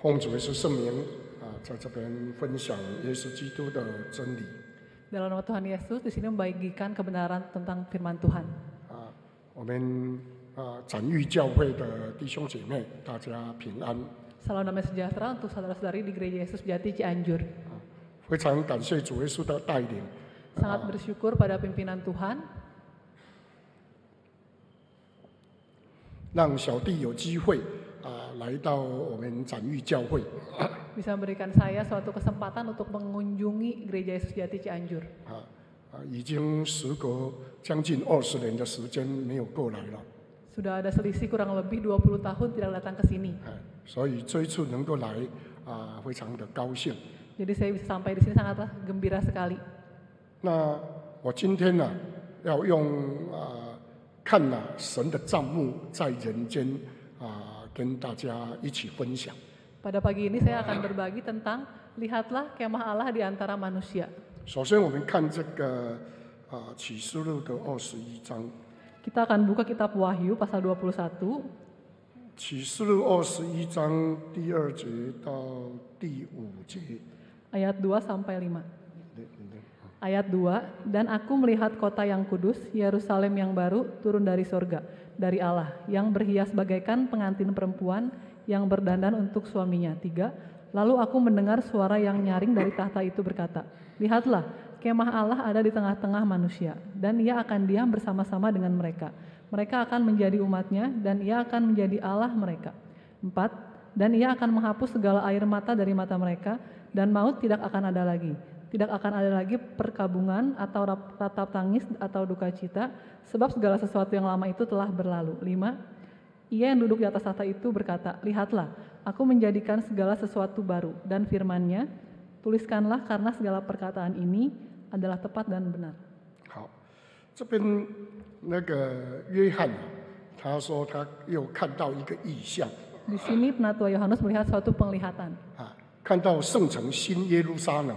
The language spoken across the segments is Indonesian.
奉主耶稣圣名啊，在这边分享耶稣基督的真理。Dalam nama Tuhan Yesus di sini membagikan kebenaran tentang firman Tuhan. 啊，我们啊，展育教会的弟兄姐妹，大家平安。Salam damai sejahtera untuk saudara-saudari di Gereja Yesus Jati Cianjur. 非常感谢主耶稣的带领。Sangat bersyukur pada pimpinan Tuhan 让小弟有机会来到我们展玉教会。Bisa memberikan saya suatu kesempatan untuk mengunjungi gereja Yesus Jati Cianjur. 啊啊，已经时隔将近二十年的时间没有过来了。Sudah ada selisih kurang lebih 20 tahun tidak datang ke sini. 哎，所以这一次能够来啊，非常的高兴。Jadi saya bisa sampai di sini sangatlah gembira sekali. 那我今天呢，要用啊、呃，看了、啊、神的账目在人间啊。呃跟大家一起分享。Pada pagi ini saya akan berbagi tentang lihatlah kemah Allah di antara manusia。首先我们看这个啊启示录的二十一章。Kita akan buka kitab Wahyu pasal 21. 启示录二十一章第二节到第五节。Ayat 2 sampai 5. Ayat 2, dan aku melihat kota yang kudus, Yerusalem yang baru, turun dari sorga dari Allah yang berhias bagaikan pengantin perempuan yang berdandan untuk suaminya. Tiga, lalu aku mendengar suara yang nyaring dari tahta itu berkata, Lihatlah, kemah Allah ada di tengah-tengah manusia, dan ia akan diam bersama-sama dengan mereka. Mereka akan menjadi umatnya, dan ia akan menjadi Allah mereka. Empat, dan ia akan menghapus segala air mata dari mata mereka, dan maut tidak akan ada lagi tidak akan ada lagi perkabungan atau tatap tangis atau duka cita, sebab segala sesuatu yang lama itu telah berlalu. Lima, Ia yang duduk di atas tahta itu berkata, Lihatlah, aku menjadikan segala sesuatu baru. Dan firmannya, tuliskanlah karena segala perkataan ini adalah tepat dan benar. Di sini penatua Yohanes melihat suatu penglihatan. 啊，看到圣城新耶路撒冷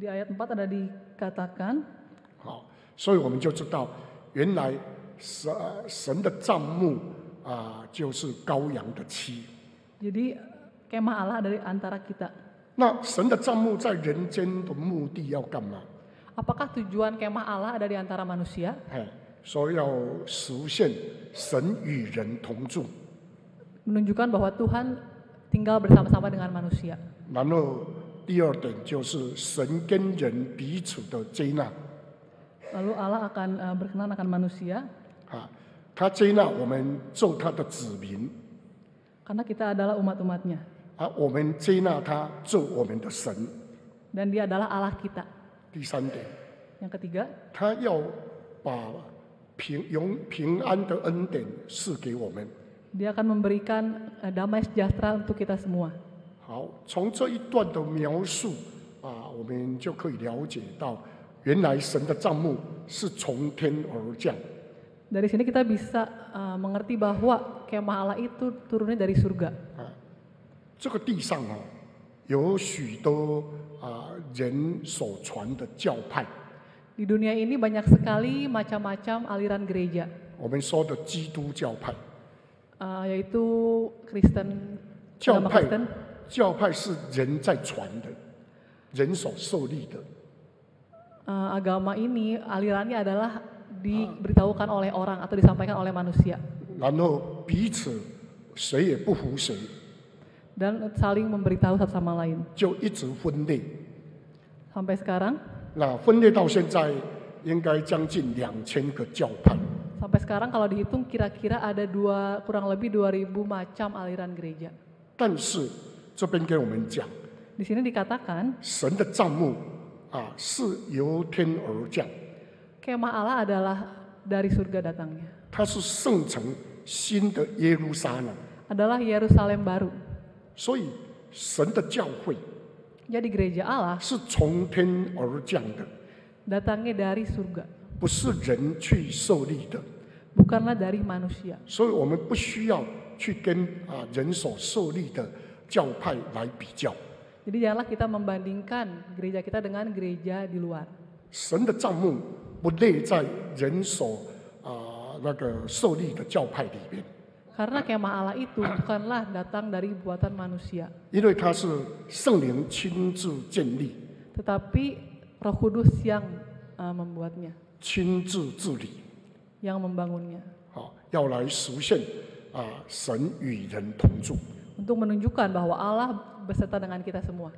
Di ayat 4 ada dikatakan. Jadi kemah Allah dari antara kita. Apakah tujuan kemah Allah ada di antara manusia? Menunjukkan bahwa Tuhan tinggal bersama-sama dengan manusia. 第二点就是神跟人彼此的接纳。Lalu Allah akan eh, berkenan akan manusia. 啊，他接纳我们做他的子民。Karena kita adalah umat-umatnya. 啊，我们接纳他做我们的神。Dan dia adalah Allah kita. 第三点。Yang ketiga. 他要把平永平安的恩典赐给我们。Dia akan memberikan eh, damai sejahtera untuk kita semua. 好，从这一段的描述啊，我们就可以了解到，原来神的帐幕是从天而降。Dari sini kita bisa uh, mengerti bahwa kemah Allah itu turunnya dari surga. di dunia ini banyak sekali macam-macam aliran gereja. 我们说的基督教派。Uh, yaitu Kristen. 教派教派是人在传的，人所受力的。Uh, agama ini alirannya adalah diberitahukan oleh orang atau disampaikan oleh manusia. dan saling memberitahu satu sama lain. 就一直分裂。Sampai sekarang. sampai sekarang kalau dihitung kira-kira ada dua kurang lebih 2000 macam aliran gereja. 但是 di sini dikatakan 神的账目啊是由天而降，kemah Allah adalah dari surga datangnya. 它是圣城新的耶路撒冷，Adalah Yerusalem baru. gereja Allah 是从天而降的，datangnya dari surga, 不是人去受力的，bukanlah dari manusia. 教派来比较。Jadi janganlah kita membandingkan gereja kita dengan gereja di luar. 神的账目不列在人所啊、呃、那个设立的教派里面。Karena kemah Allah itu bukanlah datang dari buatan manusia. 因为它是圣灵亲自建立。Tetapi Roh Kudus yang uh, membuatnya. 亲自治理。Yang membangunnya. 好，要来实现啊、呃、神与人同住。untuk menunjukkan bahwa Allah beserta dengan kita semua.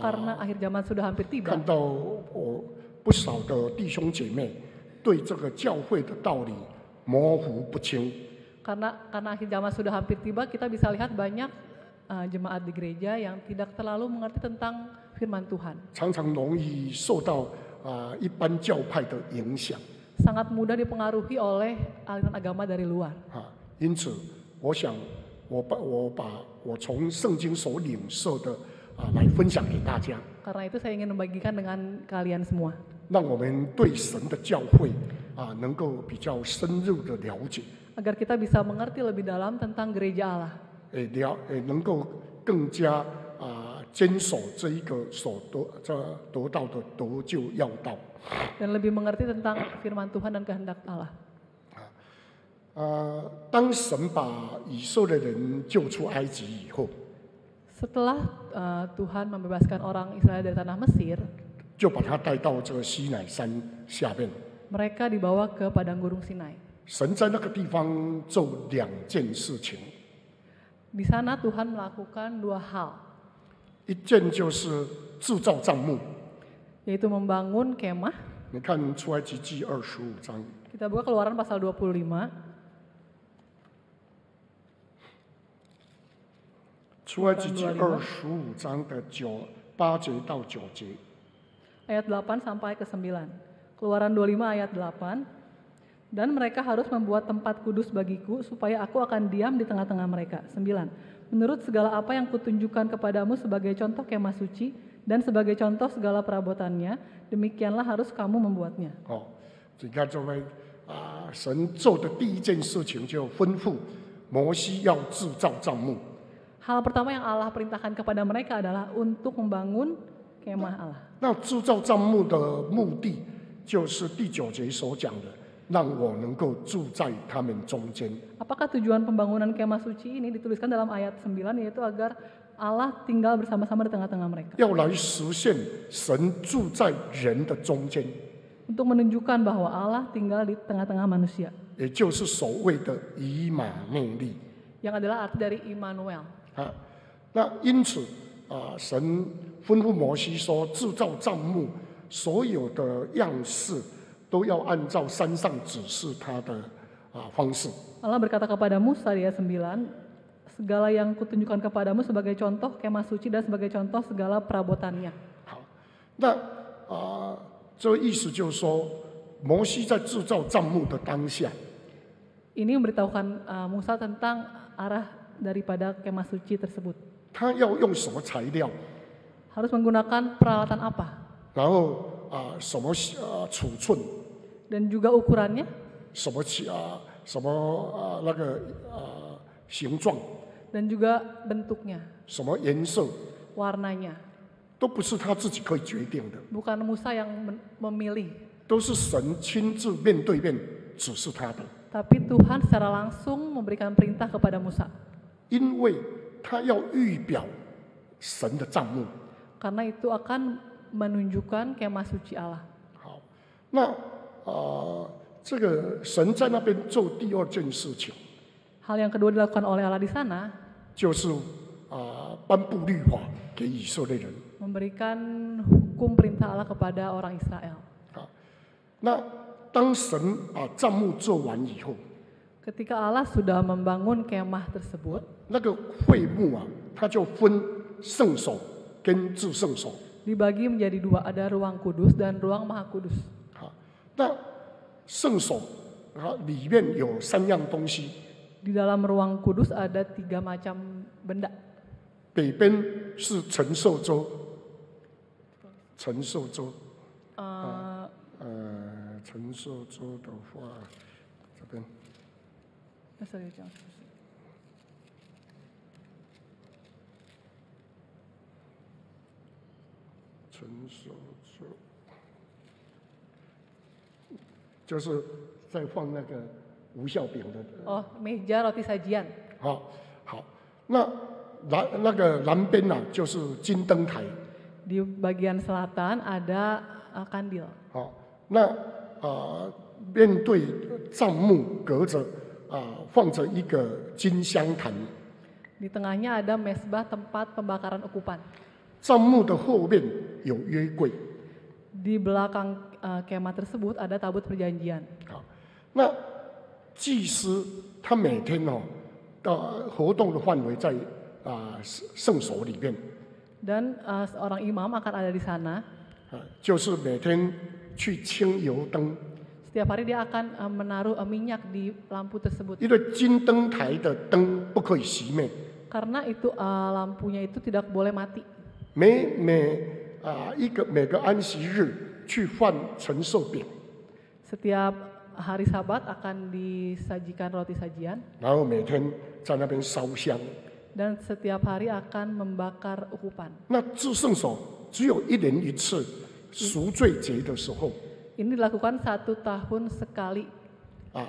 Karena akhir zaman sudah hampir tiba. Oh, karena karena akhir zaman sudah hampir tiba, kita bisa lihat banyak uh, jemaat di gereja yang tidak terlalu mengerti tentang firman Tuhan. Uh, Sangat mudah dipengaruhi oleh aliran agama dari luar. Ha. 因此，我想我把我把我从圣经所领受的啊来分享给大家。Karena itu saya ingin membagikan dengan kalian semua. kita bisa mengerti lebih dalam tentang gereja Allah. lebih mengerti tentang firman Tuhan dan kehendak Allah. 啊，当神把以色列人救出埃及以后，Setelah Tuhan membebaskan orang Israel dari tanah Mesir，就把他带到这西奈山下边。Mereka dibawa ke padang Gurung Sinai。神在那个地方做两件事情。Di sana Tuhan melakukan dua hal。一件就是制造帐幕，yaitu membangun kempa。你看出埃及记二十五章。Kita buka Keluaran pasal dua puluh lima。出埃及记二十五章的九八节到九节。Ayat 8 sampai ke 9. Keluaran 25 ayat 8. Dan mereka harus membuat tempat kudus bagiku supaya aku akan diam di tengah-tengah mereka. 9. Menurut segala apa yang kutunjukkan kepadamu sebagai contoh kemah suci dan sebagai contoh segala perabotannya, demikianlah harus kamu membuatnya. Oh, coba, Tuhan 啊，神做的第一件事情就吩咐摩西要制造帐幕。Hal pertama yang Allah perintahkan kepada mereka adalah untuk membangun kemah Allah. Apakah tujuan pembangunan kemah suci ini dituliskan dalam ayat 9 yaitu agar Allah tinggal bersama-sama di tengah-tengah mereka. Untuk menunjukkan bahwa Allah tinggal di tengah-tengah manusia. Yang adalah arti dari Immanuel. 啊，那因此啊，神吩咐摩西说，制造帐幕所有的样式都要按照山上指示他的啊方式。Allah berkata kepada Musa ayat sembilan, segala yang kutunjukkan kepadamu sebagai contoh k e m a s u c i dan sebagai contoh segala perabotannya。好，那啊，这意思就是说，摩西在制造帐幕的当下。Ini memberitahukan Musa tentang arah. daripada kemah suci tersebut. Harus menggunakan peralatan apa Dan juga ukurannya Dan juga bentuknya, Warnanya? Bukan Musa yang memilih, Tapi Tuhan secara langsung memberikan perintah kepada Musa. 因为他要预表神的帐幕。Karena itu akan menunjukkan kemah suci Allah。好，那啊、呃，这个神在那边做第二件事情。Hal yang kedua dilakukan oleh Allah di sana。就是啊、呃，颁布律法给以色列人。Memberikan hukum perintah Allah kepada orang Israel。好，那当神把帐幕做完以后。Ketika Allah sudah membangun kemah tersebut, dibagi menjadi dua, ada ruang kudus dan ruang maha kudus. di dalam ruang kudus ada tiga macam benda. 北边是陈寿州，陈寿州，Eh, 那是有这样是不是？就是在放那个无效饼的。哦，面好，那南那个南边啊，就是金灯台。Di bagian selatan ada k a i n 好，那啊面对帐幕，隔着。啊放着一个金香坛。Di tengahnya ada mesbah tempat pembakaran ukupan. 帐幕的后面有约柜。Di belakang uh, kemah tersebut ada tabut perjanjian. 好，那祭司他每天哦，呃，活动的范围在啊圣所里面。Dan uh, seorang imam akan ada di sana. 就是每天去清油灯。setiap hari dia akan eh, menaruh eh, minyak di lampu tersebut. Karena itu uh, lampunya itu tidak boleh mati. Setiap hari Sabat akan disajikan roti sajian Dan setiap hari akan membakar ukupan. 那至圣所只有一年一次赎罪节的时候，ini dilakukan satu tahun sekali. Ah,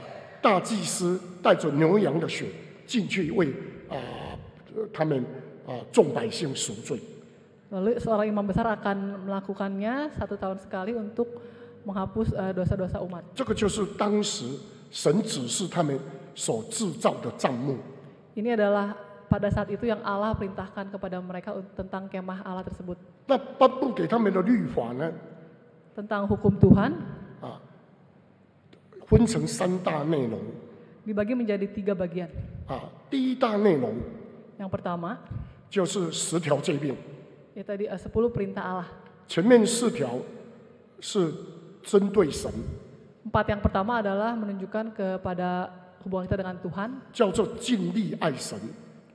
seorang imam besar akan melakukannya satu tahun sekali untuk menghapus eh, dosa-dosa uh, umat. Ini adalah pada saat itu yang Allah perintahkan kepada mereka tentang kemah Allah tersebut. 那颁布给他们的律法呢？tentang hukum Tuhan ah. dibagi menjadi tiga bagian. Ah, yang pertama 就是十条诫命，ya tadi eh, sepuluh perintah Allah. Empat yang pertama adalah menunjukkan kepada hubungan kita dengan Tuhan.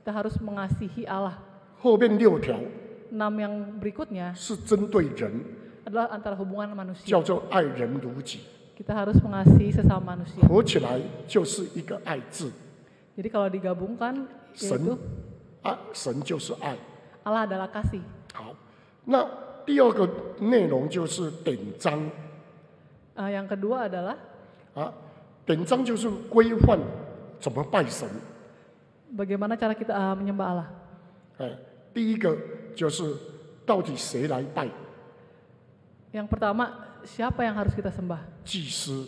Kita harus mengasihi Allah. 后面六条 Enam yang berikutnya 是针对人，adalah antara hubungan manusia. kita harus mengasihi sesama manusia. 合起来就是一个爱字。Jadi kalau digabungkan yaitu 神啊，神就是爱。Allah adalah kasih. kedua adalah cara kita ah, menyembah Allah？哎，第一个就是到底谁来拜？yang pertama, siapa yang harus kita sembah? 祭司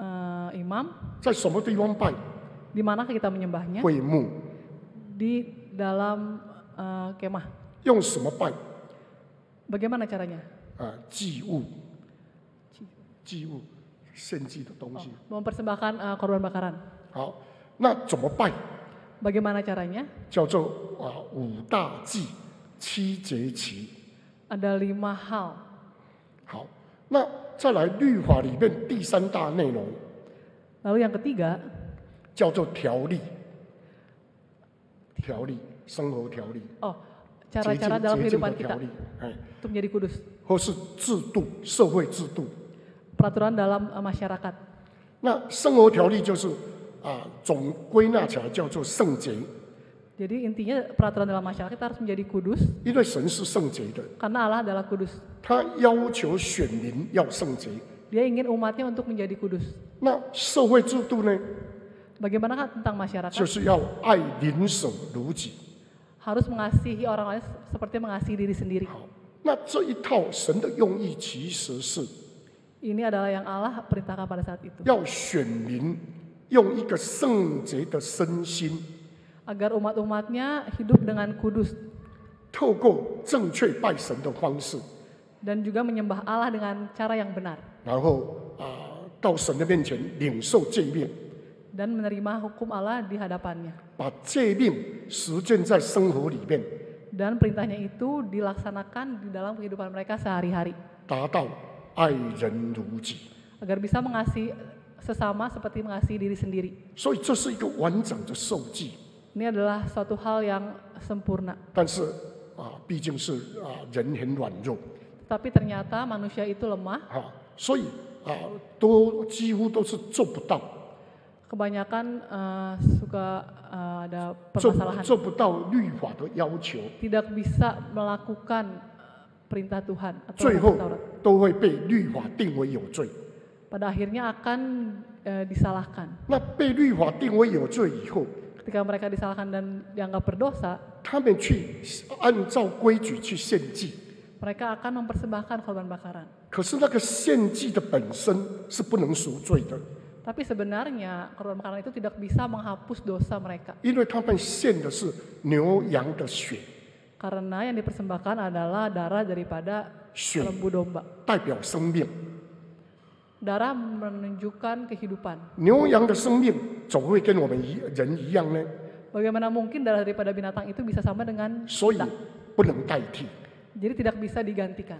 eh, imam, Di mana kita menyembahnya? Huimu. Di dalam uh, kemah. Bagaimana caranya? 啊，祭物，祭物，献祭的东西。Mempersembahkan ah, oh, uh, eh, korban bakaran. Ah, Bagaimana caranya? Ah, Ada lima hal. 好，那再来律法里面第三大内容。然后，第三叫做条例。条例，生活条例。哦，cara-cara dalam kehidupan kita。洁净洁净的条例，哎，成为基督。或是制度，社会制度。Peraturan dalam masyarakat。那生活条例就是啊，总归纳起来叫做圣洁。jadi intinya peraturan dalam masyarakat kita harus menjadi kudus. Karena Allah adalah kudus. Dia ingin umatnya untuk menjadi kudus. Nah, Bagaimana kan tentang masyarakat? Harus mengasihi orang lain seperti mengasihi diri sendiri. Ini adalah yang Allah perintahkan pada saat itu agar umat-umatnya hidup dengan kudus. 透过正确拜神的方式，dan juga menyembah Allah dengan cara yang benar. dan menerima hukum Allah di hadapannya. 把诫命实践在生活里面，dan perintahnya itu dilaksanakan di dalam kehidupan mereka sehari-hari 达到爱人如己。agar bisa mengasihi sesama seperti mengasihi diri sendiri. Ini adalah suatu hal yang sempurna. 但是啊，毕竟是啊，人很软弱 Tapi ah, ternyata manusia itu lemah, 啊，所以啊，都几乎都是做不到，kebanyakan ah, eh, suka eh, ada permasalahan. Tidak bisa melakukan eh, perintah Tuhan atau Taurat. Pada akhirnya akan eh, disalahkan. 那被律法定为有罪以后，ketika mereka disalahkan dan dianggap berdosa, mereka akan mempersembahkan korban bakaran. Tapi sebenarnya korban bakaran itu tidak bisa menghapus dosa mereka Karena yang dipersembahkan adalah darah daripada lembu domba. darah menunjukkan kehidupan. Bagaimana mungkin darah daripada binatang itu bisa sama dengan kita? Jadi tidak bisa digantikan.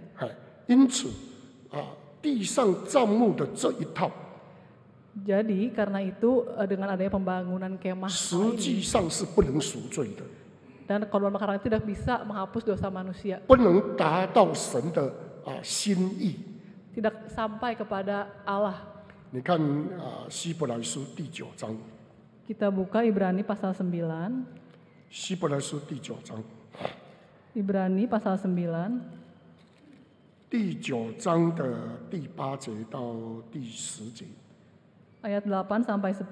Jadi karena itu eh, dengan adanya pembangunan kemah dan ini, 际上是不能赎罪的，dan korban itu tidak bisa menghapus dosa manusia, Tidak sampai kepada Allah 你看啊，《希伯来书》第九章。Kita buka Ibrani pasal 9. Ibrani pasal 9. Ibrani pasal 9. Ayat 8 sampai 10.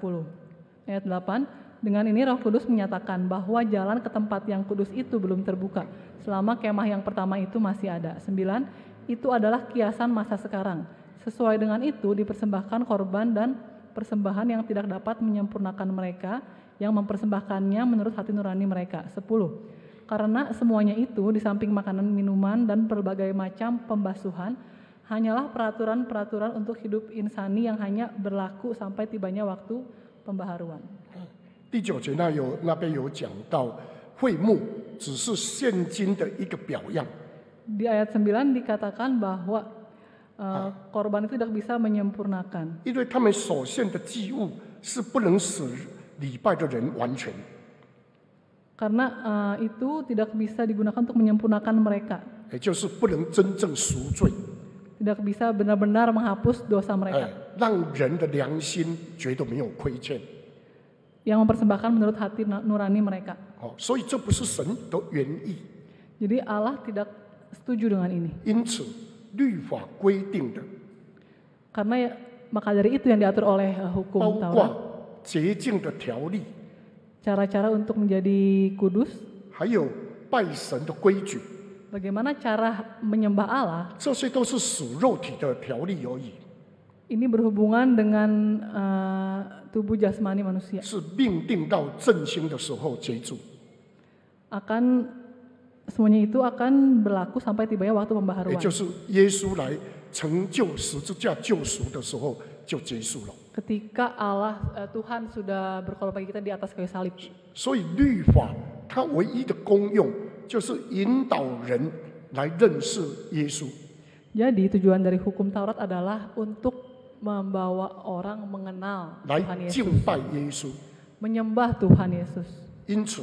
Ayat 8, dengan ini Roh Kudus menyatakan bahwa jalan ke tempat yang kudus itu belum terbuka selama kemah yang pertama itu masih ada. 9, itu adalah kiasan masa sekarang Sesuai dengan itu dipersembahkan korban dan persembahan yang tidak dapat menyempurnakan mereka yang mempersembahkannya menurut hati nurani mereka. 10. Karena semuanya itu di samping makanan, minuman dan berbagai macam pembasuhan hanyalah peraturan-peraturan untuk hidup insani yang hanya berlaku sampai tibanya waktu pembaharuan. 第九节那有那边有讲到会幕只是现今的一个表样。Di ayat 9 dikatakan bahwa Ah. Eh, korban itu tidak bisa menyempurnakan. Karena eh, itu tidak bisa digunakan untuk menyempurnakan mereka. Tidak bisa benar-benar menghapus dosa mereka. Eh, Yang mempersembahkan menurut hati nurani mereka. Oh, Jadi Allah tidak setuju dengan ini. Karena ya, maka dari itu yang diatur oleh eh, hukum Taurat. 洁净的条例。Cara-cara untuk menjadi kudus. Bagaimana cara menyembah Allah? Ini berhubungan dengan uh, tubuh jasmani manusia. 是命定到振兴的时候接住。Akan semuanya itu akan berlaku sampai tibanya waktu pembaharuan. Ketika Allah eh, Tuhan sudah berkorban bagi kita di atas kayu salib. Jadi tujuan dari hukum Taurat adalah untuk membawa orang mengenal Tuhan Yesus. Menyembah Tuhan Yesus. 因此。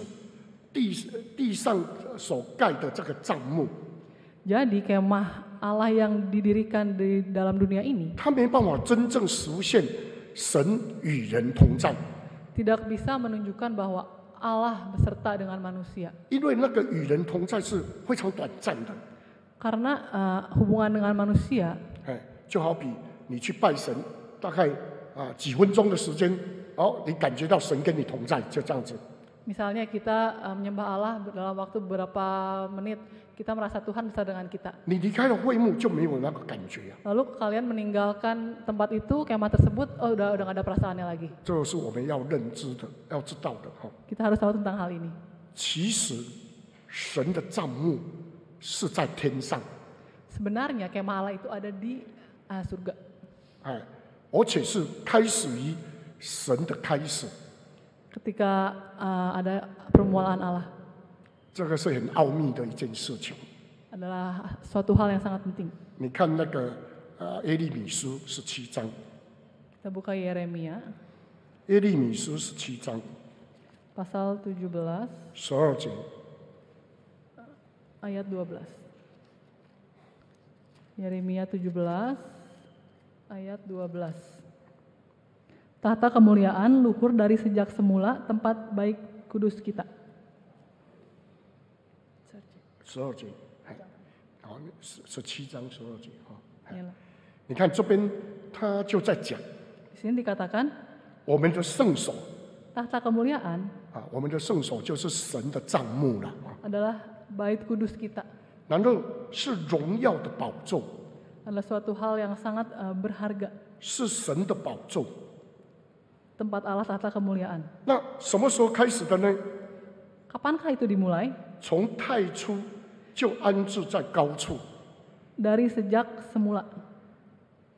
地地上所盖的这个帐幕。jadi kemah Allah yang didirikan di dalam dunia ini。他没办法真正实现神与人同在。tidak bisa menunjukkan bahwa Allah b e s e r t a dengan manusia。因为那个与人同在是非常短暂的。karena hubungan dengan manusia。哎，就好比你去拜神，大概啊几分钟的时间，哦，你感觉到神跟你同在，就这样子。Misalnya kita eh, menyembah Allah dalam waktu beberapa menit, kita merasa Tuhan bersama dengan kita. Lalu kalian meninggalkan tempat itu, kemah tersebut, oh udah udah gak ada perasaannya lagi. Kita harus tahu tentang hal ini. Sebenarnya kemah Allah itu ada di uh, surga. 而且是开始于神的开始。ketika uh, ada permulaan Allah. Adalah suatu hal yang sangat penting. Kita buka Yeremia. Pasal 17. Ayat 12. Yeremia 17 ayat 12 tahta kemuliaan luhur dari sejak semula tempat baik kudus di sini dikatakan. kemuliaan. 啊，我们的圣手就是神的帐幕了。Adalah bait kudus kita. adalah suatu hal yang sangat eh, berharga tempat Allah tata kemuliaan. 那什么时候开始的呢？Kapankah itu dimulai? sejak semula,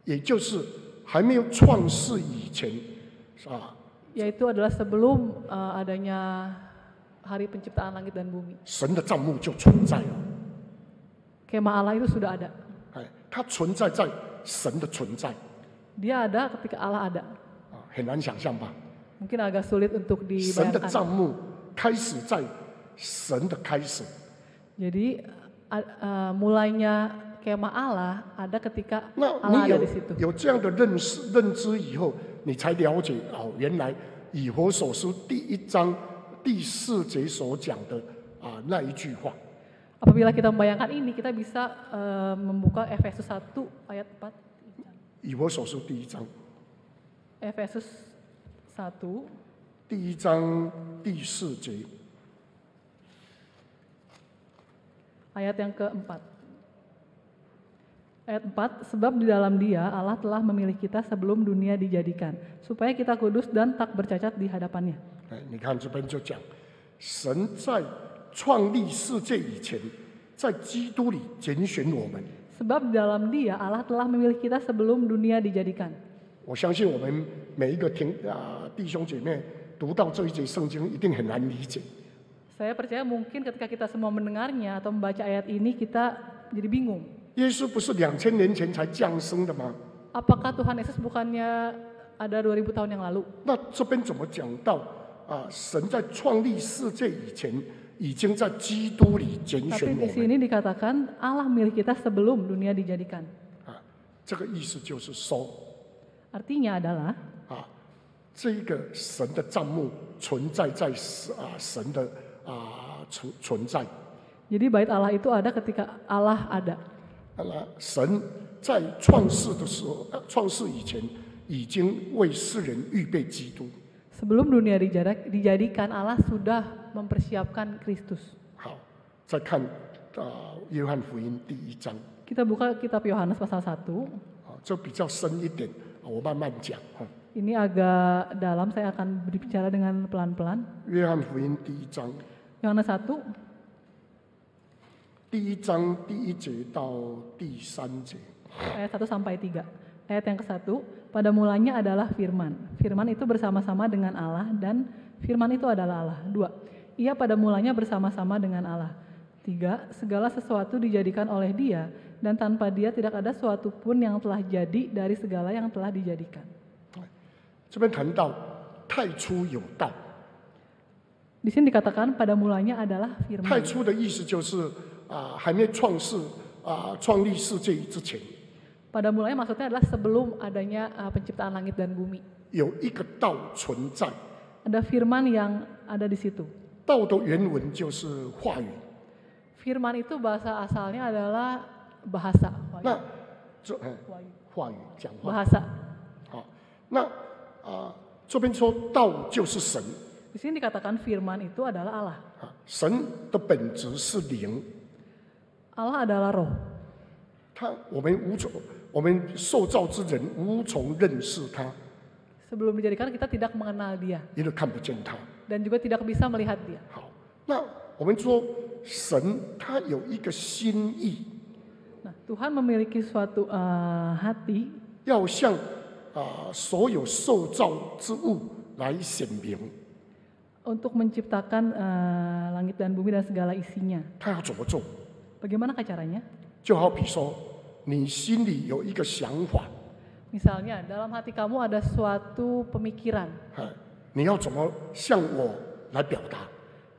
也就是还没有创世以前，啊，yaitu adalah sebelum uh, adanya hari penciptaan langit dan bumi. Allah itu sudah ada. ada ketika Allah ada. 很难想象吧？神的账目开始在神的开始。所以，mulanya kemalah ada ketika Allah ada di situ。有有这样的认识、认知以后，你才了解哦，原来以我所书第一章第四节所讲的啊那一句话。Apabila kita membayangkan ini, kita bisa membuka Efesus s a y a t e m p a Efesus 1第一章第四节 ayat yang keempat. Ayat 4, sebab di dalam dia Allah telah memilih kita sebelum dunia dijadikan, supaya kita kudus dan tak bercacat di hadapannya. 哎，你看这边就讲，神在创立世界以前，在基督里拣选我们，Sebab di dalam dia Allah telah memilih kita sebelum dunia dijadikan. 我相信我们每一个听啊弟兄姐妹读到这一节圣经，一定很难理解。saya percaya mungkin ketika kita semua mendengarnya atau membaca ayat ini kita jadi bingung. Yesus bukannya a dua ribu tahun yang lalu? 那这边怎么讲到啊？神在创立世界以前，已经在基督里拣选我们。tapi di sini dikatakan Allah milik kita sebelum dunia dijadikan. a 这个意思就是说。Artinya adalah Jadi bait Allah itu ada ketika Allah ada. Sebelum dunia dijadak, dijadikan Allah sudah mempersiapkan Kristus. kita buka kitab Yohanes pasal 1. 啊这比较深一点。我慢慢讲。Ini agak dalam, saya akan berbicara dengan pelan-pelan. Yohanes 1, 第一章第一节到第三节，ayat 1 sampai 3. Ayat yang ke-1, pada mulanya adalah firman. Firman itu bersama-sama dengan Allah dan firman itu adalah Allah. Dua, ia pada mulanya bersama-sama dengan Allah. Tiga, segala sesuatu dijadikan oleh dia dan tanpa dia tidak ada suatu pun yang telah jadi dari segala yang telah dijadikan. Di sini dikatakan pada mulanya adalah firman. pada mulanya maksudnya adalah sebelum adanya penciptaan langit dan bumi. ada firman yang ada di situ. firman itu bahasa asalnya adalah Bahasa, bahasa, nah, bahasa。那这哎，话语讲话。bahasa。好，那啊、呃，这边说道就是神。Di eh, sini dikatakan firman itu adalah Allah. Allah adalah roh. Sebelum dijadikan kita tidak mengenal dia. Dan juga tidak bisa melihat dia. 好，那我们说神他有一个心意。Tuhan memiliki suatu uh, eh, hati untuk menciptakan uh, langit dan bumi dan segala isinya. Bagaimana caranya? Misalnya, dalam hati kamu ada suatu pemikiran. 哎，你要怎么向我来表达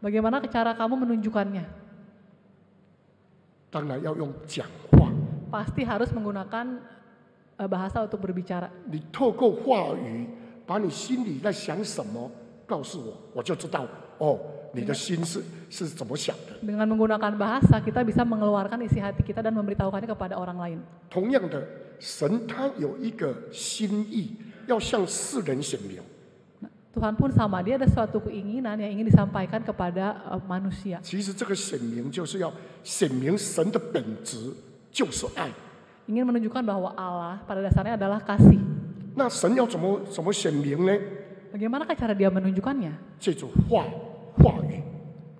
？Bagaimana cara kamu menunjukkannya? 当然要用讲话。Pasti harus menggunakan bahasa untuk berbicara。你透过话语，把你心里在想什么告诉我，我就知道哦，你的心思是怎么想的。Dengan menggunakan bahasa kita bisa mengeluarkan isi hati kita dan memberitahukannya kepada orang lain。同样的，神他有一个心意，要向世人显明。Tuhan pun sama, dia ada suatu keinginan yang ingin disampaikan kepada uh, eh, manusia. Ingin menunjukkan bahwa Allah pada dasarnya adalah kasih. Bagaimana cara dia menunjukkannya?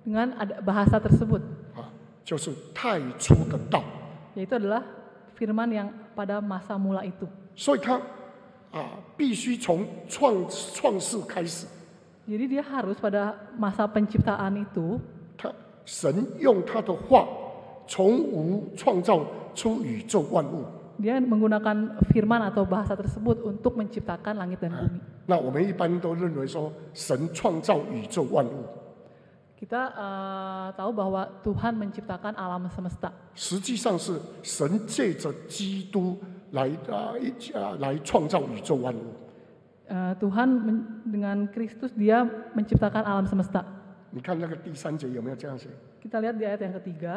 Dengan ada bahasa tersebut, Yaitu adalah firman yang pada masa mula itu. 所以他啊，必须从创创世开始。Jadi dia harus pada masa penciptaan itu. 他神用他的话从无创造出宇宙万物。Dia menggunakan firman atau bahasa tersebut untuk menciptakan langit dan bumi. uh, tahu bahwa Tuhan menciptakan alam semesta. 来啊一啊来创造宇宙万物。呃，Tuhan dengan Kristus dia menciptakan alam semesta. Kita lihat di ayat yang ketiga.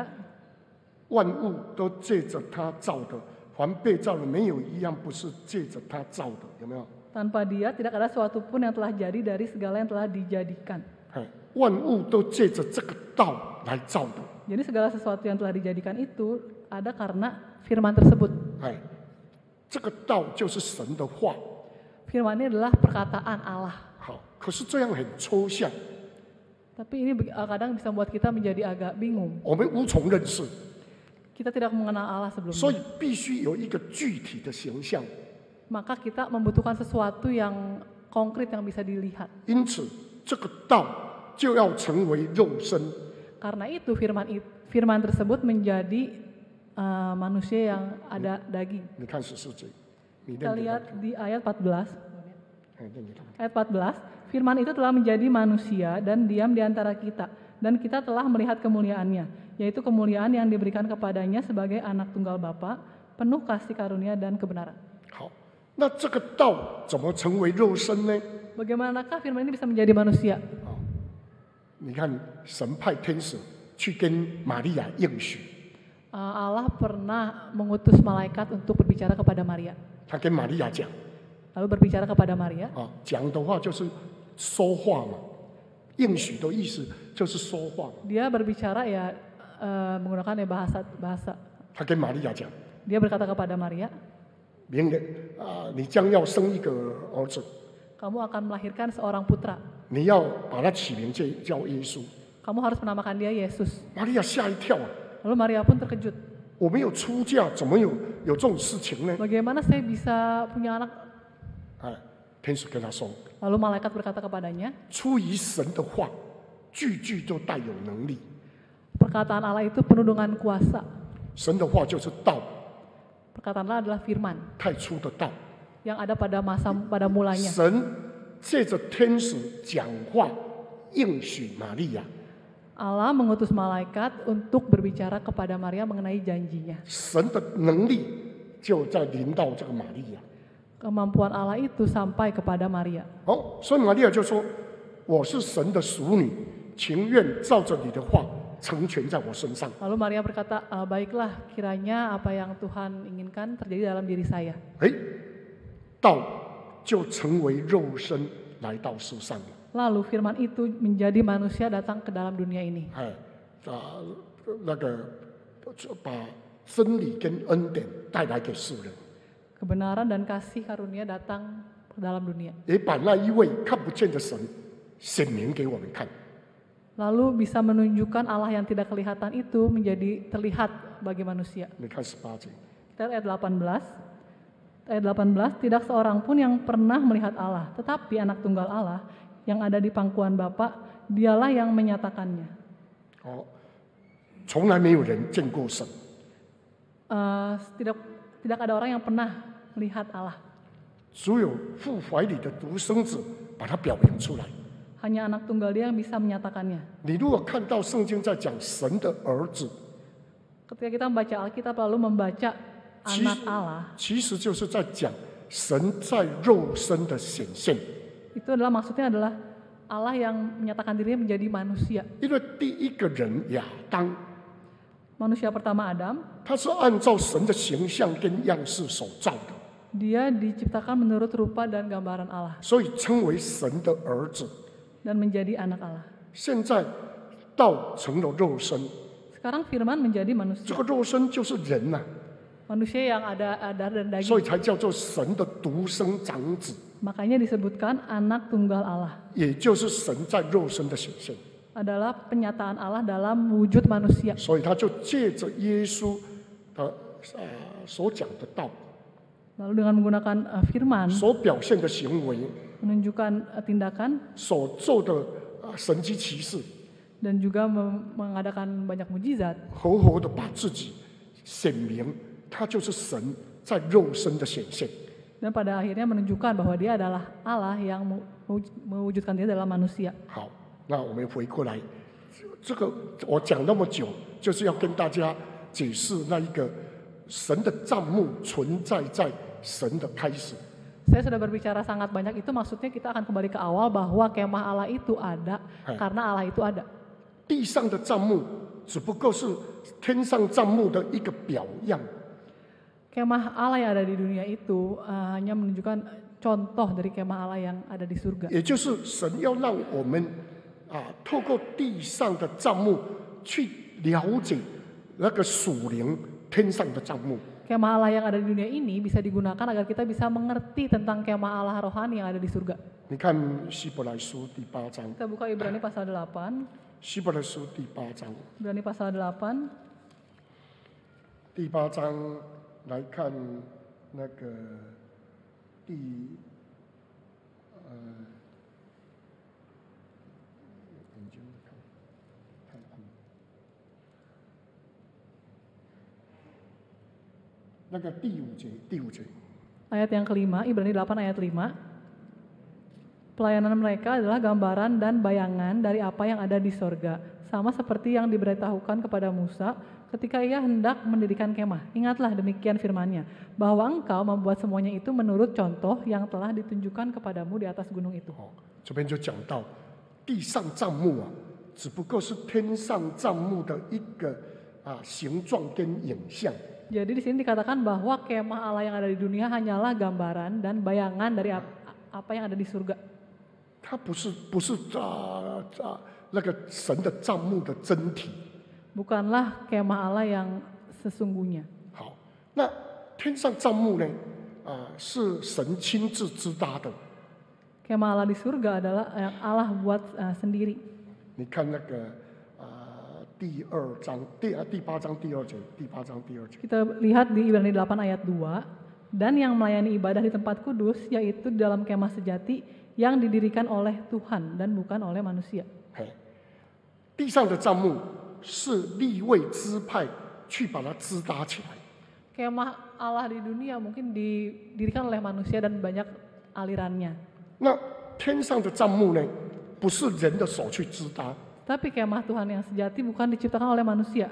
Tanpa dia tidak ada suatu pun yang telah jadi dari segala yang telah dijadikan. Jadi segala sesuatu yang telah dijadikan itu ada karena firman tersebut. 这个道就是神的话。Firman ini adalah perkataan Allah. 好，可是这样很抽象。Tapi ini eh, kadang bisa membuat kita menjadi agak bingung. 我们无从认识。Kita tidak mengenal Allah sebelumnya. 所以必须有一个具体的形象。Maka kita membutuhkan sesuatu yang konkret yang bisa dilihat. 因此，这个道就要成为肉身。Karena itu firman firman tersebut menjadi uh, manusia yang ada daging. Kita kan lihat di ayat 14. Eh, ayat 14, firman itu telah menjadi manusia dan diam di antara kita dan kita telah melihat kemuliaannya, yaitu kemuliaan yang diberikan kepadanya sebagai anak tunggal Bapa, penuh kasih karunia dan kebenaran. Nah, Bagaimanakah firman ini bisa menjadi manusia? Oh, 你看，神派天使去跟玛利亚应许。Eh, Allah pernah mengutus malaikat untuk berbicara kepada Maria. Lalu berbicara kepada Maria. Oh, Dia berbicara ya eh, menggunakan ya bahasa bahasa. Dia berkata kepada Maria, ah, Kamu akan melahirkan seorang putra. Kamu harus menamakan dia Yesus. 玛利亚吓一跳啊，Lalu Maria pun terkejut. Bagaimana saya bisa punya anak? Lalu malaikat berkata kepadanya, Perkataan Allah itu penuh dengan kuasa. Perkataan Allah adalah firman Yang ada pada masa pada mulanya. 神借着天使讲话，应许玛利亚 Allah mengutus malaikat untuk berbicara kepada Maria mengenai janjinya. Kemampuan Allah itu sampai kepada Maria. Oh, so Lalu Maria berkata, e, "Baiklah, kiranya apa yang Tuhan inginkan terjadi dalam diri saya." 哎，道就成为肉身来到世上了。Lalu firman itu menjadi manusia datang ke dalam dunia ini. Kebenaran dan kasih karunia datang ke dalam dunia. E kan. Lalu bisa menunjukkan Allah yang tidak kelihatan itu menjadi terlihat bagi manusia. Kan Kita ayat 18 ayat 18, tidak seorang pun yang pernah melihat Allah, tetapi anak tunggal Allah yang ada di pangkuan Bapak dialah yang menyatakannya. Oh, eh, tidak tidak ada orang yang pernah melihat Allah. hanya anak tunggal dia yang bisa menyatakannya. Ketika kita membaca Alkitab lalu membaca anak Allah，其实就是在讲神在肉身的显现。itu adalah maksudnya adalah Allah yang menyatakan dirinya menjadi manusia. Itu ya, tang. Manusia pertama Adam. Dia diciptakan menurut rupa dan gambaran Allah. Er dan menjadi anak Allah. Sekarang firman menjadi manusia manusia yang ada darah dan daging. 所以才叫做神的独生长子。Makanya disebutkan anak tunggal Allah. Adalah penyataan Allah dalam wujud manusia. Lalu dengan menggunakan uh, firman. menunjukkan uh, tindakan. dan juga mengadakan banyak mujizat. 他就是神在肉身的显现。Dan pada akhirnya menunjukkan bahwa dia adalah Allah yang mewujudkannya adalah manusia。好，那我们回过来，这个我讲那么久，就是要跟大家解释那一个神的账目存在在神的开始。Saya sudah berbicara sangat banyak itu maksudnya kita akan kembali ke awal bahwa kemah Allah itu ada karena Allah itu ada。地上的账目只不过是天上账目的一个表样。kemah Allah yang ada di dunia itu uh, hanya menunjukkan eh, contoh dari kemah Allah yang ada di surga. Kemah Allah yang ada di dunia ini bisa digunakan agar kita bisa mengerti tentang kemah Allah rohani yang ada di surga. Kita buka Ibrani pasal 8. Ibrani pasal 8. 第八章来看那个第呃，眼睛看太暗，那个第五节，第五节。Ayat yang kelima, Ibrani 8 ayat 5. Pelayanan mereka adalah gambaran dan bayangan dari apa yang ada di sorga, sama seperti yang diberitahukan kepada Musa ketika ia hendak mendirikan kemah. Ingatlah demikian firmannya, bahwa engkau membuat semuanya itu menurut contoh yang telah ditunjukkan kepadamu di atas gunung itu. Oh, 这边就讲到地上帐幕啊，只不过是天上帐幕的一个啊形状跟影像。Jadi ah. ah, di sini dikatakan bahwa kemah Allah yang ada di dunia hanyalah gambaran dan bayangan dari apa, apa yang ada di surga. 它不是不是啊啊那个神的帐幕的真体。bukanlah kemah Allah yang sesungguhnya. Kemah Allah di surga adalah yang eh, Allah buat uh, sendiri. 你看那个啊、呃，第二章第第八章第二节，第八章第二节。Kita lihat di Ibrani 8 ayat 2 dan yang melayani ibadah di tempat kudus yaitu dalam kemah sejati yang didirikan oleh Tuhan dan bukan oleh manusia. 地上的帐幕是立位支派去把它支搭起来。Kemah Allah di dunia mungkin didirikan oleh manusia dan banyak alirannya. 那天上的帐幕呢，不是人的手去支搭，Tapi kemah Tuhan yang sejati bukan diciptakan oleh manusia.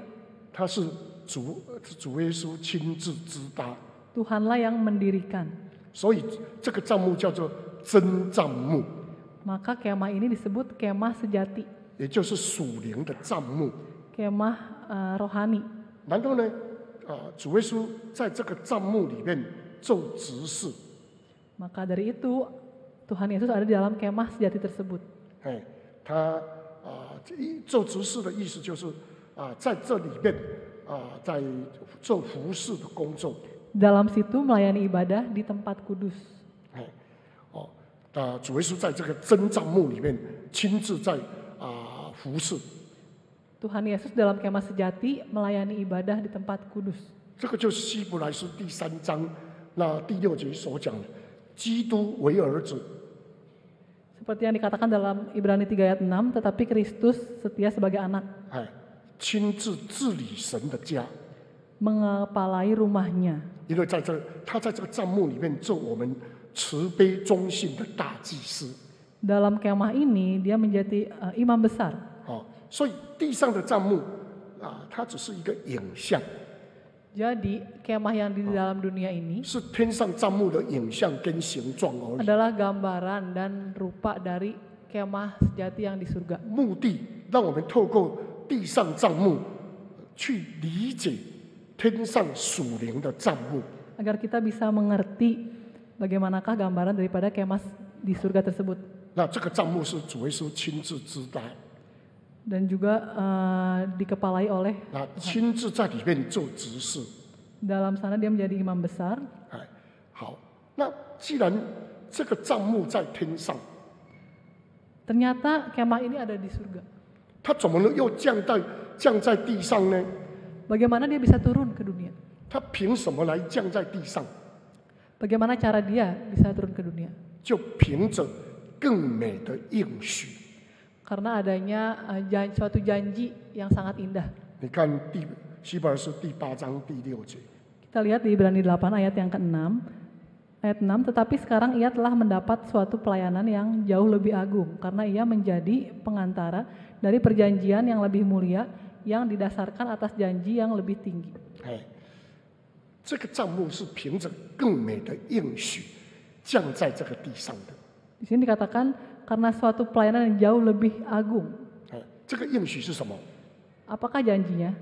它是主主耶稣亲自支搭，Tuhanlah yang mendirikan. 所以这个帐幕叫做真帐幕，Maka kemah ini disebut kemah sejati, kemah uh, eh, rohani. dari itu Tuhan Yesus ada di dalam kemah sejati tersebut. dalam situ melayani ibadah di tempat kudus. 哎，哦，啊，主耶稣在这个真帐幕里面亲自在啊服侍。Tuhan Yesus dalam kemah sejati melayani ibadah di tempat kudus. Seperti yang dikatakan dalam Ibrani 3 ayat 6, tetapi Kristus setia sebagai anak. 哎，亲自治理神的家。Mengepalai rumahnya. Dalam kemah ini dia menjadi uh, imam besar. 所以地上的帐幕啊，它只是一个影像。Jadi kemah yang di dalam dunia ini Adalah gambaran dan rupa dari kemah sejati yang di surga. Agar kita bisa mengerti bagaimanakah gambaran daripada kemah di surga tersebut。那这个帐幕是主耶稣亲自支搭。dan juga uh, dikepalai oleh dalam sana dia menjadi imam besar. Ternyata kemah ini ada di surga. Bagaimana dia bisa turun ke dunia? Bagaimana cara dia bisa turun ke dunia? 就凭着更美的应许。karena adanya eh, suatu janji yang sangat indah. Kan Kita lihat di Ibrani 8 ayat yang ke-6. Ayat 6, tetapi sekarang ia telah mendapat suatu pelayanan yang jauh lebih agung karena ia menjadi pengantara dari perjanjian yang lebih mulia yang didasarkan atas janji yang lebih tinggi. Hey, sini dikatakan karena suatu pelayanan yang jauh lebih agung. Eh, Apakah janjinya?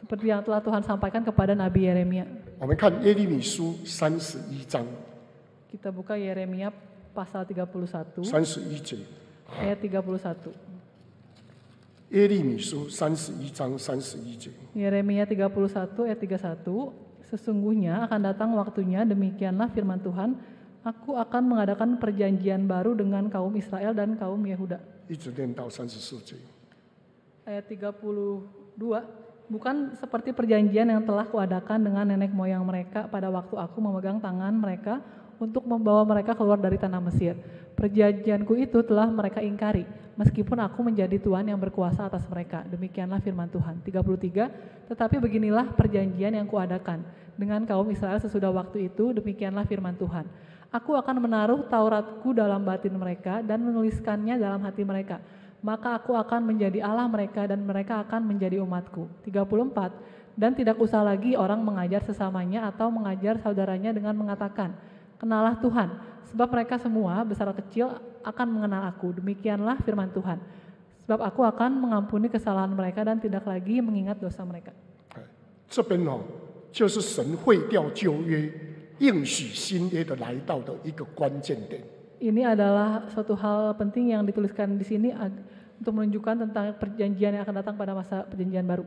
Seperti yang telah Tuhan sampaikan kepada Nabi Yeremia. Kita buka Yeremia pasal 31. 31 ayat 31. Yeremia 31 ayat 31. Sesungguhnya akan datang waktunya, demikianlah firman Tuhan, aku akan mengadakan perjanjian baru dengan kaum Israel dan kaum Yehuda. Ayat 32 bukan seperti perjanjian yang telah kuadakan dengan nenek moyang mereka pada waktu aku memegang tangan mereka untuk membawa mereka keluar dari tanah Mesir. Perjanjianku itu telah mereka ingkari, meskipun aku menjadi Tuhan yang berkuasa atas mereka. Demikianlah firman Tuhan. 33, tetapi beginilah perjanjian yang kuadakan dengan kaum Israel sesudah waktu itu, demikianlah firman Tuhan. Aku akan menaruh Tauratku dalam batin mereka dan menuliskannya dalam hati mereka. Maka aku akan menjadi Allah mereka dan mereka akan menjadi umatku. 34, dan tidak usah lagi orang mengajar sesamanya atau mengajar saudaranya dengan mengatakan, kenalah Tuhan, sebab mereka semua besar kecil akan mengenal aku. Demikianlah firman Tuhan. Sebab aku akan mengampuni kesalahan mereka dan tidak lagi mengingat dosa mereka. Ini adalah suatu hal penting yang dituliskan di sini untuk menunjukkan tentang perjanjian yang akan datang pada masa perjanjian baru.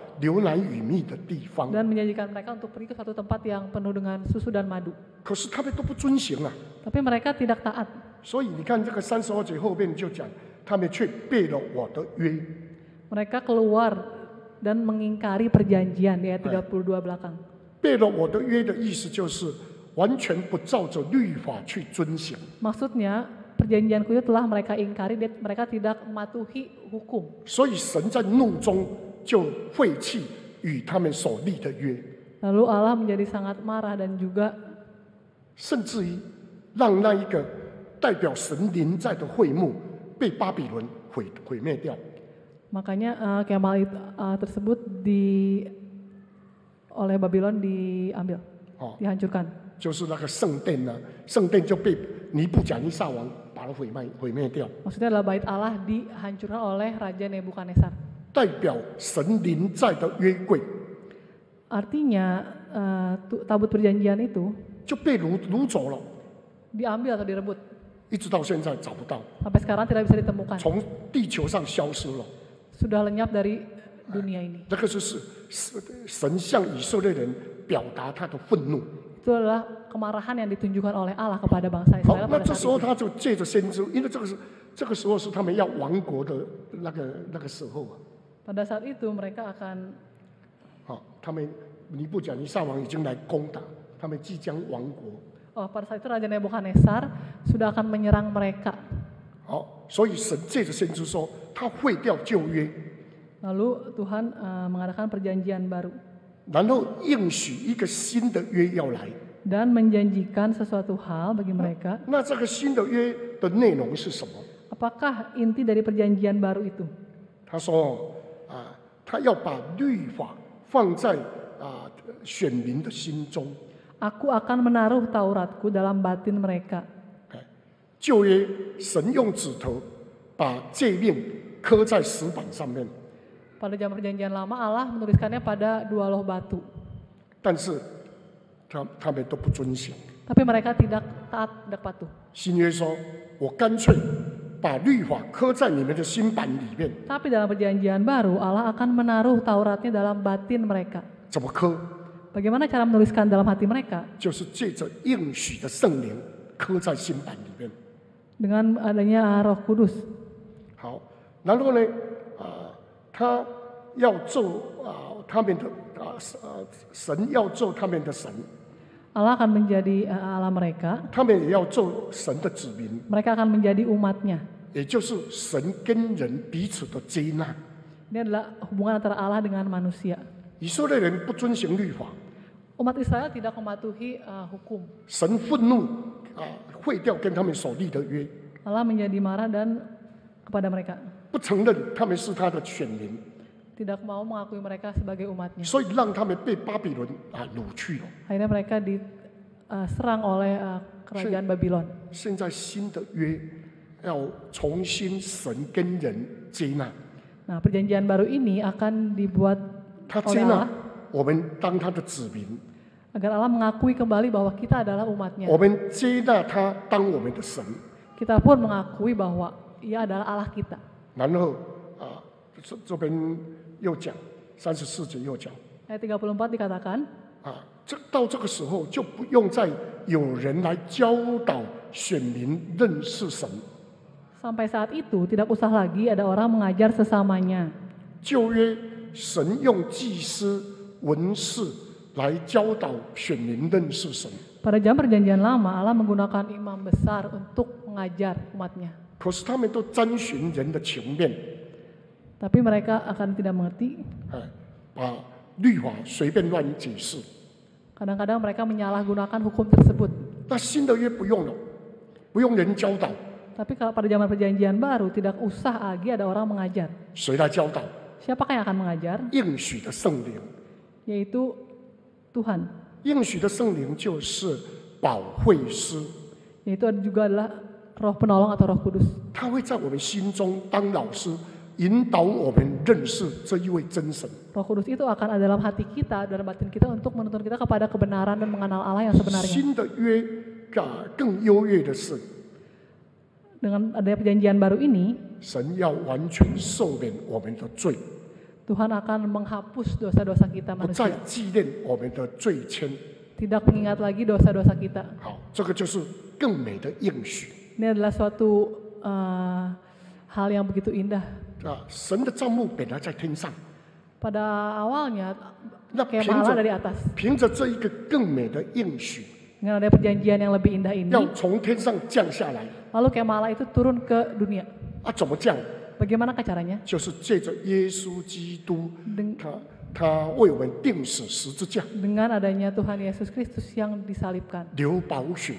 Dan menjanjikan mereka untuk pergi ke satu tempat yang penuh dengan susu dan madu. Tapi mereka tidak taat. Mereka keluar dan mengingkari perjanjian ya 32 belakang. Maksudnya perjanjianku itu telah mereka ingkari, mereka tidak mematuhi hukum. 所以神在怒中。就废弃与他们所立的约。Lalu Allah menjadi sangat marah dan juga eh, Kemal itu、uh, eh, tersebut di oleh Babylon diambil, dihancurkan. 就是那个圣殿呢、啊，圣殿就被尼布甲尼撒王把它毁灭毁灭掉。Maksudnya adalah bait Allah dihancurkan oleh Raja Nebukadnezar. 代表神临在的约柜。Artinya eh, tabut perjanjian itu 就被掳掳走了，diambil atau direbut 一直到现在找不到，sampai sekarang tidak bisa ditemukan. 从地球上消失了。Sudah lenyap dari dunia ini. adalah kemarahan yang ditunjukkan oleh Allah kepada bangsa 好 Israel，那 pada saat itu mereka akan Oh, pada saat itu Raja Nebuchadnezzar sudah akan menyerang mereka. Ah, Lalu Tuhan eh, mengadakan perjanjian baru Dan menjanjikan sesuatu hal bagi mereka. Apakah inti dari perjanjian baru itu? 他说：“他要把律法放在啊选民的心中。Aku akan menaruh Tauratku dalam batin mereka. zaman perjanjian lama Allah menuliskannya pada dua loh batu. mereka tidak taat tidak patuh. 新约说，我干脆 tapi dalam perjanjian baru Allah akan menaruh Tauratnya dalam batin mereka. Bagaimana cara menuliskan dalam hati mereka? Dengan adanya Roh Kudus. Allah akan menjadi eh, Allah mereka. Mereka akan menjadi umatnya. Ini adalah hubungan antara Allah dengan manusia. Umat Israel tidak mematuhi uh, hukum. Allah menjadi marah dan kepada mereka. 不承认他们是他的选民。tidak mau mengakui mereka sebagai umatnya. Akhirnya mereka diserang eh, uh, oleh uh, kerajaan Babylon. Nah, perjanjian baru ini akan dibuat oleh Allah mengakui kembali bahwa kita adalah umatnya. kita pun mengakui bahwa ia adalah Allah kita. 又讲，三十四节又讲。ayat dikatakan saat itu tidak usah lagi ada orang mengajar sesamanya. 旧约神用祭司、文士来教导选民认识神，Pada zaman perjanjian lama Allah menggunakan imam besar untuk mengajar umatnya. 可是他们都遵循人的情面，tapi mereka akan tidak mengerti. Kadang-kadang mereka menyalahgunakan hukum tersebut. Tapi kalau pada zaman perjanjian baru tidak usah lagi ada orang mengajar. Siapakah yang akan mengajar? Yaitu Tuhan. Yaitu juga adalah roh penolong atau roh kudus. 他会在我们心中当老师。引导我们认识这一位真神。Roh Kudus itu akan ada dalam hati kita, dalam batin kita untuk menuntun kita kepada kebenaran dan mengenal Allah yang sebenarnya. 新的约啊，更优越的是。Dengan adanya perjanjian baru ini, Tuhan akan menghapus dosa-dosa kita manusia. 不再纪念我们的罪愆。Tidak mengingat lagi dosa-dosa kita. 好，这个就是更美的应许。Ini adalah suatu uh, hal yang begitu indah pada awalnya, nah, dari atas. 凭着这一个更美的应许。Dengan ada perjanjian yang lebih indah ini. 要从天上降下来。Lalu kemah Allah itu turun ke dunia. 啊，怎么降？Bagaimana caranya? Dengan adanya Tuhan Yesus Kristus yang disalibkan. 流宝血。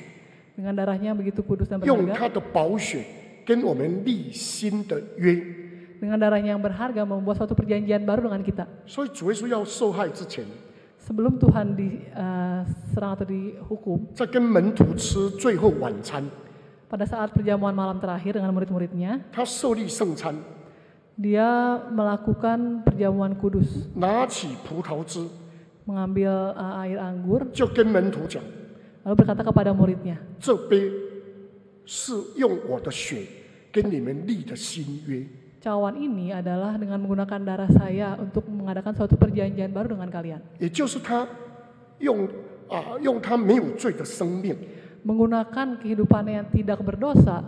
Dengan darahnya begitu kudus dan berharga. 用他的宝血跟我们立新的约。dengan darahnya yang berharga membuat suatu perjanjian baru dengan kita. Sebelum Tuhan diserang eh, atau dihukum, pada saat perjamuan malam terakhir dengan murid-muridnya, dia melakukan perjamuan kudus. Mengambil eh, air anggur. Lalu berkata kepada muridnya, Ini adalah 这杯是用我的血跟你们立的新约。cawan ini adalah dengan menggunakan darah saya untuk mengadakan suatu perjanjian baru dengan kalian. Menggunakan kehidupan yang tidak berdosa.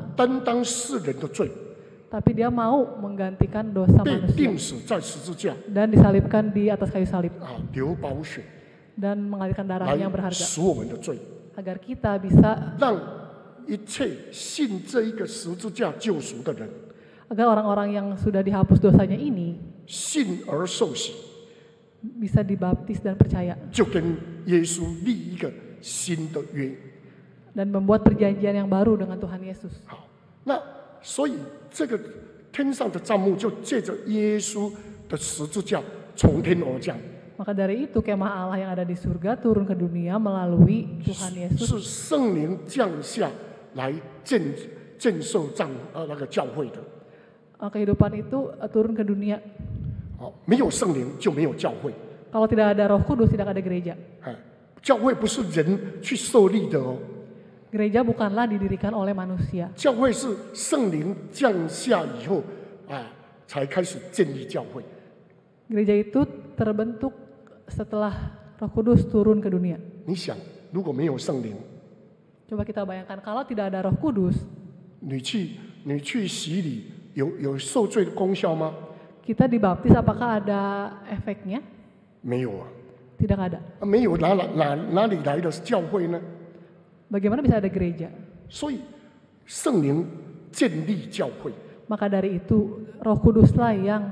Tapi dia mau menggantikan dosa manusia. Dan disalibkan di atas kayu salib. Ah, Dan mengalirkan darahnya yang berharga. Agar kita bisa agar orang-orang yang sudah dihapus dosanya ini bisa dibaptis dan percaya. Dan membuat perjanjian yang baru dengan Tuhan Yesus. Nah, maka dari itu kemah Allah yang ada di surga turun ke dunia melalui Tuhan Yesus. 是圣灵降下来建建受帐呃那个教会的。Eh, kehidupan itu eh, turun ke dunia. Oh, kalau tidak ada Roh Kudus tidak ada gereja. Eh, gereja bukanlah didirikan oleh manusia. Gereja itu terbentuk setelah Roh Kudus turun ke dunia. coba kita bayangkan kalau tidak ada Roh Kudus, 你去你去洗礼。有有受罪的功效吗？Kita dibaptis apakah ada efeknya? 没有啊，Tidak ada. bisa ada gereja? 所以圣灵建立教会。Maka dari itu Roh Kuduslah yang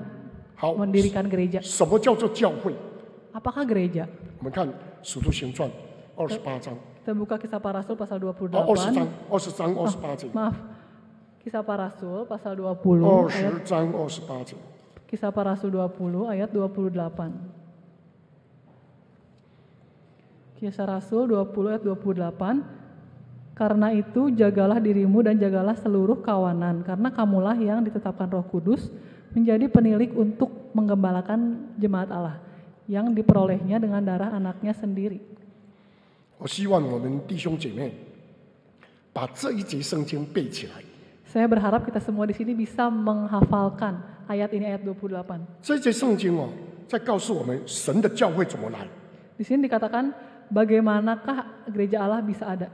好，mendirikan gereja. 什么叫做教会？Apakah gereja? 我们看《使徒行传》二十八章，Kita buka kisah para rasul pasal 哦，二十 28. maaf, Kisah para Rasul pasal 20 ayat 28. Kisah para Rasul 20 ayat 28. Kisah Rasul 20 ayat 28. Karena itu jagalah dirimu dan jagalah seluruh kawanan karena kamulah yang ditetapkan Roh Kudus menjadi penilik untuk menggembalakan jemaat Allah yang diperolehnya dengan darah anaknya sendiri. 我希望我们弟兄姐妹把这一节圣经背起来。Oh, saya berharap kita semua di sini bisa menghafalkan ayat ini ayat 28. Di sini dikatakan bagaimanakah gereja Allah bisa ada?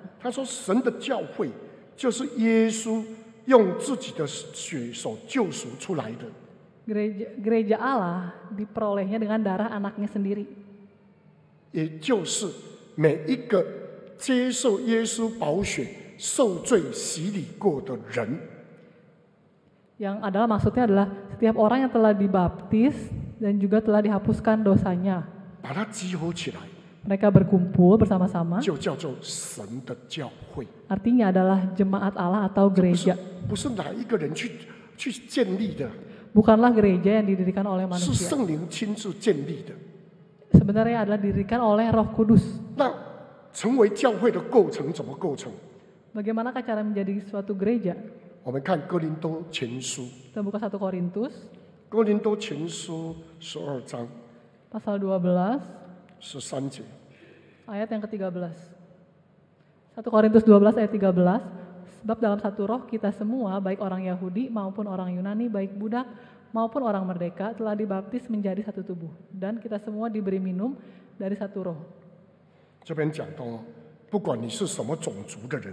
Gereja, gereja Allah diperolehnya dengan darah anaknya sendiri. 也就是每一个接受耶稣宝血。受罪洗礼过的人。Yang adalah maksudnya adalah setiap orang yang telah dibaptis dan juga telah dihapuskan dosanya. 把它集合起来。Mereka berkumpul bersama-sama. Artinya adalah jemaat Allah atau gereja. Bukanlah gereja yang didirikan oleh manusia. Sebenarnya adalah didirikan oleh Roh Kudus. 成为教会的构成怎么构成？Bagaimana cara menjadi suatu gereja? Kita buka satu Korintus 哥林多前书十二章 pasal 12 Ayat yang ke-13. 1 Korintus 12 ayat 13, sebab dalam satu roh kita semua baik orang Yahudi maupun orang Yunani, baik budak maupun orang merdeka telah dibaptis menjadi satu tubuh dan kita semua diberi minum dari satu roh. 这边讲到，不管你是什么种族的人，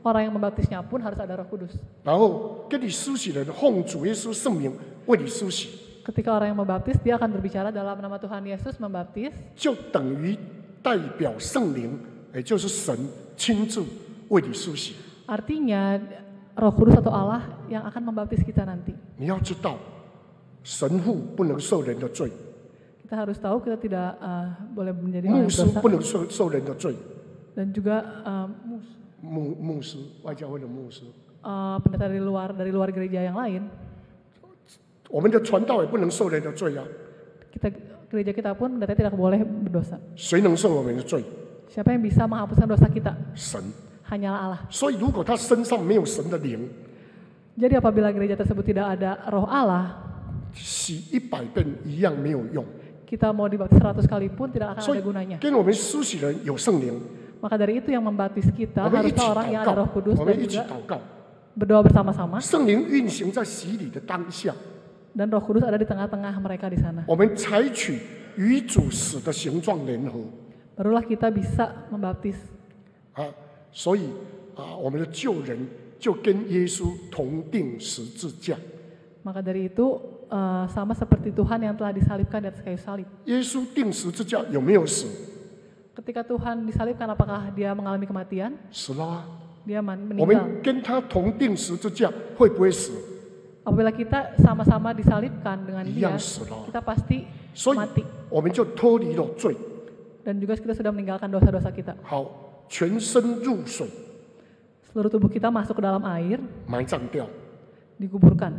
Orang yang membaptisnya pun harus ada Roh Kudus. Ketika orang yang membaptis, dia akan berbicara dalam nama Tuhan Yesus membaptis, eh, Roh Kudus atau Allah yang akan membaptis kita Kita harus tahu kita tidak uh, boleh menjadi musuh. Dan juga uh, musuh, wajah oleh musuh. Eh, pendeta dari luar dari luar gereja yang lain. 我们的传道也不能受人的罪啊。Kita ya. gereja kita pun pendeta tidak boleh berdosa. Siapa yang bisa menghapuskan dosa kita? 神。Hanyalah Allah. 所以如果他身上没有神的灵，jadi apabila gereja tersebut tidak ada roh Allah，洗一百遍一样没有用。Kita mau dibaptis seratus kali pun tidak akan ada gunanya. 跟我们苏西人有圣灵。maka dari itu yang membaptis kita harus orang yang ada Roh Kudus dan juga berdoa bersama-sama. Dan Roh Kudus ada di tengah-tengah mereka di sana. Barulah kita bisa membaptis. Ah, ah, Maka dari itu ah, sama seperti Tuhan yang telah disalibkan di atas kayu salib. Yesus Ketika Tuhan disalibkan, apakah dia mengalami kematian? Dia meninggal. Apabila kita sama-sama disalibkan dengan dia, kita pasti mati. Dan juga kita sudah meninggalkan dosa-dosa kita. Seluruh tubuh kita masuk ke dalam air, Dikuburkan.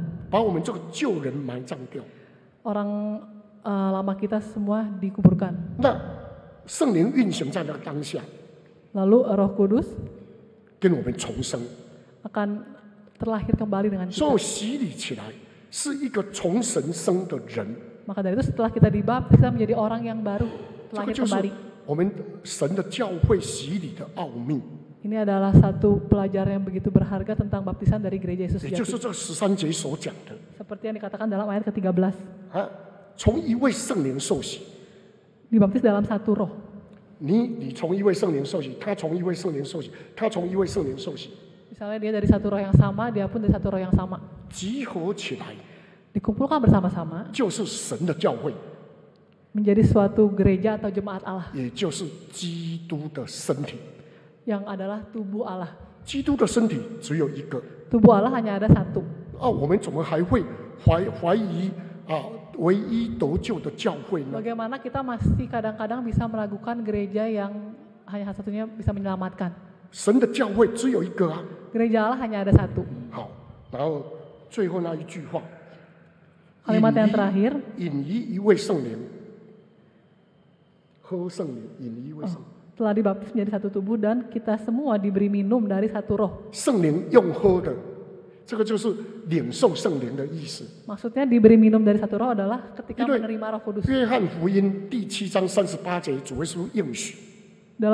Orang eh, lama kita semua Nah, 圣灵运行在那个当下。Lalu Roh Kudus terlahir kembali dengan kita。受洗礼起来，是一个从神生的人。Maka dari itu setelah kita dibaptis kita menjadi orang yang baru, terlahir kembali. 我们神的教会洗礼的奥秘。Ini adalah satu pelajaran yang begitu berharga tentang baptisan dari gereja Yesus Jati. yang dikatakan dalam ayat ke-13. 从一位圣灵受洗。dibaptis dalam satu roh. Misalnya dia dari satu roh yang sama, dia pun dari satu roh yang sama. Dikumpulkan bersama-sama menjadi suatu gereja atau jemaat Allah Yang adalah tubuh Allah. Tubuh Allah hanya ada satu. 啊，我们怎么还会怀怀疑啊？Bagaimana kita masih kadang-kadang bisa meragukan gereja yang hanya satunya bisa menyelamatkan? Gereja Allah hanya ada satu. kalimat yang terakhir. telah dibaptis menjadi satu tubuh dan kita semua diberi minum dari satu roh. 这个就是领受圣灵的意思。Maksudnya diberi minum dari satu roh adalah ketika menerima Roh Kudus.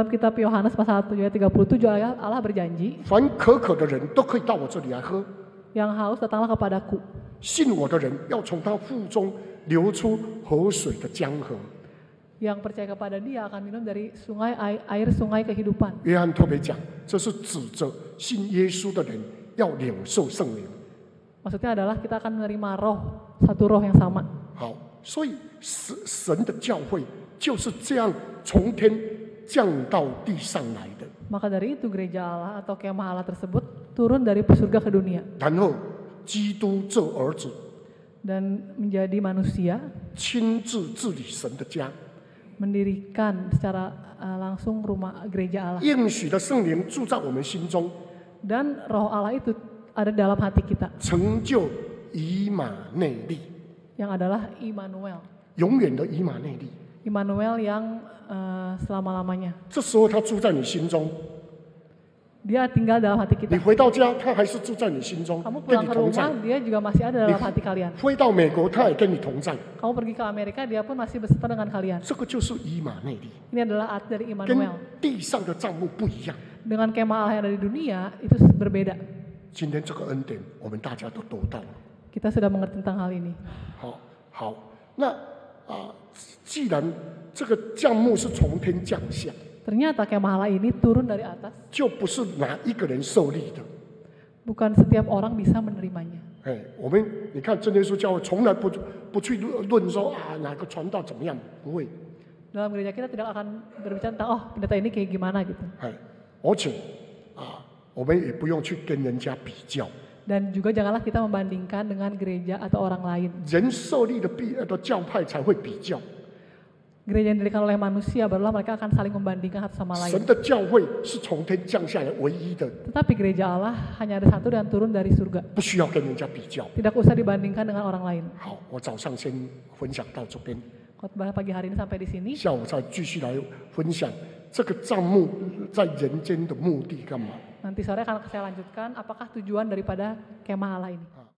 kitab Yohanes pasal 7 ayat 37 ayat Allah berjanji. 凡可渴的人都可以到我这里来喝。Yang haus datanglah kepadaku. 信我的人要从他腹中流出河水的江河。Yang percaya kepada dia akan minum dari sungai air, air sungai kehidupan. 要领受圣灵。maksudnya adalah kita akan menerima roh satu roh yang sama. dari itu gereja Allah atau kemah Allah tersebut turun dari surga ke dunia. dan menjadi manusia 亲自治理神的家，mendirikan secara eh, langsung rumah gereja Allah。应许的圣灵住在我们心中。dan roh Allah itu ada dalam hati kita. Yang adalah Immanuel. Immanuel yang uh, selama-lamanya. Dia tinggal dalam hati kita. 回到家他还是住在你心中 Kamu，跟 pulang ke rumah, dia juga masih ada dalam hati kalian. Kamu pergi ke Amerika, dia pun masih beserta dengan kalian. Ini adalah arti dari Immanuel dengan kemah Allah yang ada di dunia itu berbeda. Kita sudah mengerti tentang hal ini. Ternyata kemah Allah ini turun dari atas, bukan setiap orang bisa menerimanya。哎，我们你看真耶稣教会从来不不去论说啊哪个传道怎么样，不会。dalam gereja kita tidak akan berbicara tentang oh pendeta ini kayak gimana gitu. 而且啊，我们也不用去跟人家比较。Dan juga janganlah kita membandingkan dengan gereja atau orang lain. 人设立的必的教派才会比较。Gereja yang didirikan oleh manusia barulah mereka akan saling membandingkan satu sama lain. 神的教会是从天降下来唯一的，Tetapi gereja Allah hanya ada satu dan turun dari surga. 不需要跟人家比较。Tidak usah dibandingkan dengan orang lain. 好，我早上先分享到这边。khotbah pagi hari ini sampai di sini. Nanti sore akan saya lanjutkan apakah tujuan daripada kemah Allah ini.